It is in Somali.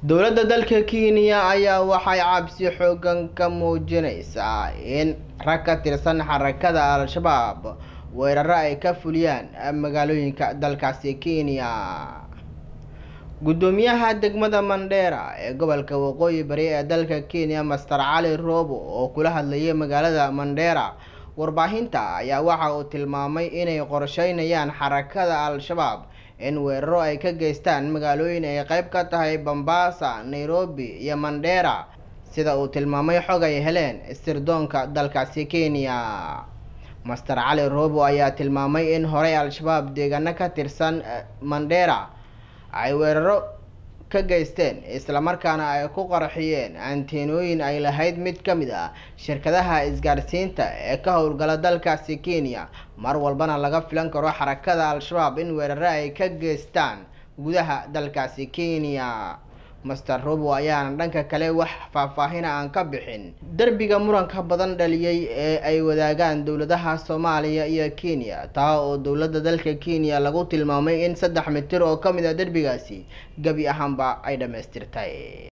dowladda dalka kenya ayaa waxay cabsi xoogan ka muujinaysaa in rag ka tirsan xarakada al-shabaab weeraro ay ka fuliyaan magaalooyinka dalkaasi kenya guddoomiyaha degmada mandheera ee gobolka waqooyi bari ee dalka kenya master cali roobo oo kula hadlayay magaalada mandheera warbaahinta ayaa waxa uu tilmaamay inay qorsheynayaan xarakada al-shabaab in weeraro ay ka geystaan magaalooyin ay qayb ka tahay bambasa nairobi iyo mandheera sida uu tilmaamay xog ay heleen sirdoonka dalkaasi kenya master cali roobo ayaa tilmaamay in horey al-shabaab deegaano ka tirsan eh, mandheera ay weeraro ka geysteen islamarkaana ay ku qarxiyeen anteenooyin ay lahayd mid ka mid ah shirkadaha isgaarsiinta ee ka howlgala dalkaasi kenya mar walbana laga filan karo xarakada al-shabaab in weerare ay ka geystaan gudaha dalkaasi kenya master robo ayaana dhanka kale wax faahfaahina aan ka bixin derbiga muranka badan dhaliyey ee ay wadaagaan dowladaha soomaaliya iyo kenya taa oo dowladda dalka kenya lagu tilmaamay in saddex mitir oo ka mid a ah derbigaasi gebi ahaanba ay dhammaystirtay